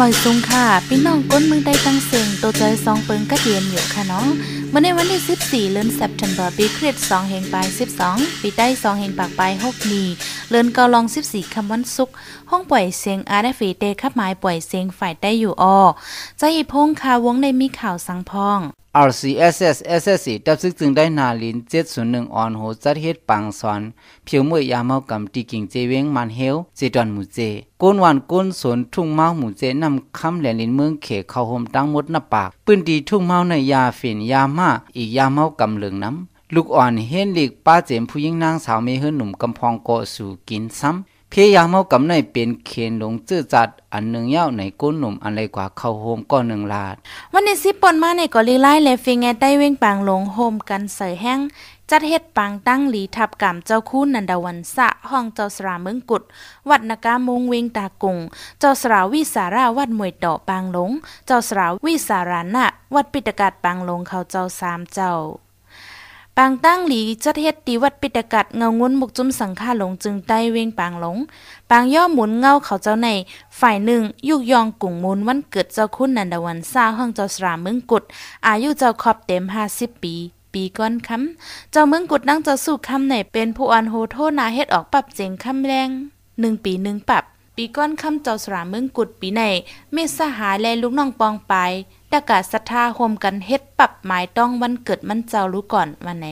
บอยซุงค่ะ พี่น้องก้นเมืองได้ตั้งเสียงตัวใจซองเปิงกระเดียนอยู่ค่ะเนาะเมื่อในวันที่14เลือนสัปดาห์ปีคริสต์2แห่งปลาย12 ปีใต้2แห่งปากปลาย6มีเลือนเกาลอง 14คำวันศุก ห้องปล่อยเสียงอาร์ตฟีเตคับหมายปล่อยเสียงฝ่ายได้อยู่ออใจพงคาวงในมีข่าวสังพอง RCSS s s ตับซึกจึงได้นาลิน701 ออนโหจัดเฮ็ดปังสอนเพียวมวยยาเมากำตีกิ่งเจเวง มันเฮวเจดอนหมูเจก้นวันก้นสนทุ่งเมาหมู่เจนำคำแหลลินเมืองเขเข้าห่มตั้งมดหน้าปากปืนดีทุ่งเมาในยาฝิ่นยามาอีกยาเมากำเหลืองน้ำลูกอ่อนเฮนลิกป้าเจมผู้ยิ่งนางสาวเมเฮือหนุ่มกำพองโกสู่กินซ้ำียามเขากเนในเป็นเขียนลงจื้อจัดอันหนึ่งยาวในก้นหนุ่มอันไรกว่าเข้าโฮมก็หนึ่งลาดวันนี้สิปนมาในกอลีไล่และฟิงแงได้เว้งปางลงโฮมกันใส่แห้ง จัดเฮ็ดปางตั้งหลีทับกามเจ้าคู่นันดาวันสะห้องเจ้าสราเมืองกุด วัดนากามุงเวงตากุงเจ้าสราวิสาราวัดมวยต่อปางหลงเจ้าสราวิสารานะวัดปิตกาดปางหลงเขาเจ้าสามเจ้าปางตั้งหลีจัดเฮ็ดตีวัดปิตกัดเงางุนบุกจุ้มสังฆาหลงจึงใต้เวงปางหลงปางย่อหมุนเงาเขาเจ้าในฝ่ายหนึ่งยุกยองกุ่งมูลวันเกิดเจ้าคุณนันดวันซาห้องเจ้าสราเมืองกุดอายุเจ้าขอบเต็มห้าสิบปีปีก้อนคำเจ้าเมืองกุดนั่งเจ้าสู่คำไหนเป็นผู้อันโหโทนาเฮ็ดออกปรับเจงคำแรงหนึ่งปีหนึ่งปรับปีก้อนคำเจ้าสราเมืองกุดปีไหนเมสหายและลูกน้องปองไปตากาศรัทธาโฮมกันเฮ็ดปรับหมายต้องวันเกิดมันเจ้ารู้ก่อนวันไหน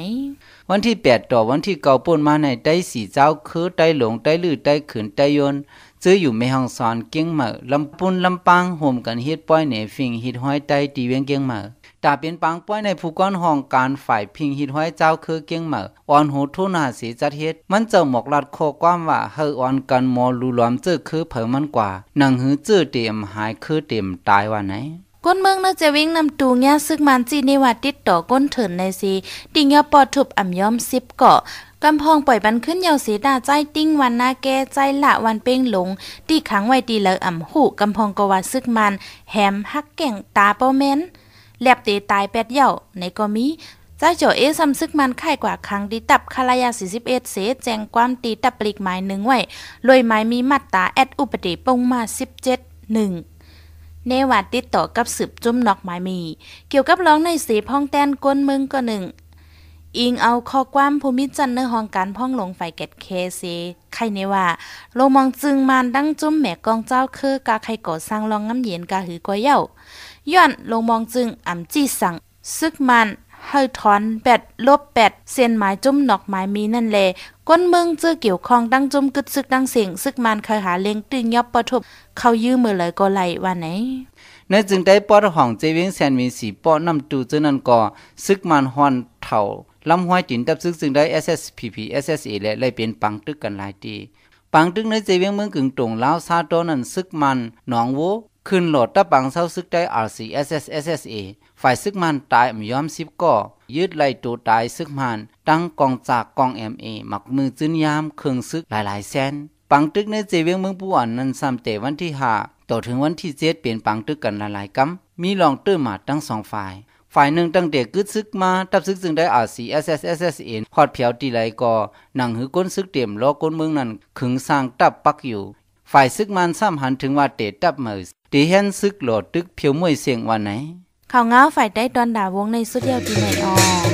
วันที่แปดต่อวันที่เก่าป่นมาในใต้สีเจ้าคือใต้หลงใต้ลือใต้ขืนใต้ยนซื้ออยู่ไม่ห้องสอนเกียงหมาลำปุนลำปางโฮมกันเฮ็ดป้อยเหนฟิงเฮ็ดห้อยใต้ตีเวียงเกียงหมาตาเป็นปังป้อยในผู้ก้อนห้องการฝ่ายพิงหิดห้อยเจ้าคือเกียงเหมออ่อนหูทุ่นหาสีจัดเฮ็ดมันเจ้าหมอกลัดโคกวามว่าเฮออ่อนกันมอลูลอมเจื้อคือเผอมันกว่าหนังหือเจือเตียมหายคือเตียมตายว่าไหนก้นเมืองน่าจะวิ่งนำตูงแ้่ซึ่งมันจีนิวัดติดต่อก้นเถินในสีดิงยาปอดถุบอ่ำย้อมซิบเกาะกำพองปล่อยบันขึ้นเยาวสีดาใจติ้งวันนาแก้ใจละวันเป้งหลงตีขังไว้ตีเลยอ่ำหูกำพองกว่าซึกมันแฮมฮักแก่งตาเป้าเม้นแลบเตตายแปดเย่าในก็มีจ้าจ่อเอซัมซึกมันไข่กว่าครั้งดีตับคารายา41เสแจงความตีตับปลีกหมายหนึ่งไว้ลอยหมายมีมดตาแอดอุปติปงมา17 1เนวัดติดต่อกับสืบจุ่มนอกหมายมี เกี่ยวกับร้องในสีพ้องแตนก้นมึงก็หนึ่งอิงเอาข้อความภูมิจันเนื้อห้องการพ่องหลงไฟเกตเคซีใครในว่าโลมองจึงมันดั้งจุ้มแม่กองเจ้าคือกาใครก่อสร้างรองน้ำเย็นกาหือกวยเย้าย้อนโลมองจึงอ่ำจี้สั่งซึกมันเฮยถอนแปดลบแปดเส้นหมายจุ้มนอกหมายมีนั่นแลก้นมืองจื้อเกี่ยวข้องดั้งจุ้มกึดซึกดังเสียงซึกมันเคยหาเลงตึงยอบประทบเขายื้อมือเลยก็ไหลว่าไหนน่นจึงได้ป้อห้องเจวิงแซนวินสีป้อนํำตูเจนันก่อซึกมันฮอนเท่าลำห้อยจินตับซึกซึ่งได้ SSPP SSA และไล่เป็นปังตึกกันหลายตีปังตึกในเจเวียงเมืองกึ่งตรงลาวซาโตนั้นซึกมัน หนองโวขึ้นโหลดตับปังเศร้าซึกได้ RC SS SSA ฝ่ายซึกมันตายมยอมสิบก่อยืดไล่ตวตายซึกมัน ตั้งกองจากกอง MA หมักมือจึ้นยามเครื่องซึกหลายหลายแสนปังตึกในเจเวียงเมืองปูอ่อนนั้นซ้ำเตวันที่หาต่อถึงวันที่เจ็ดเปลี่ยนปังตึกกันหลายๆกำมีลองตื้อมาตั้งสองฝ่ายฝ่ายหนึ่งตั้งแต่กึดซึกมาตับซึกซึ่งได้อาศีเอสเอสเอสเอสเอ็นพอดเผียวตีไหลก่อหนังหือก้นซึกเตรียมล้อก้นเมืองนั้นขึงสร้างตับปักอยู่ฝ่ายซึกมันซ้ำหันถึงว่าเตะตับมือตีเห็นซึกหลอดตึกเผียวมวยเสียงวันไหนข่าวง้าฝ่ายได้ตอนด่าวงในสุดเดียวตีไหนอ๋อ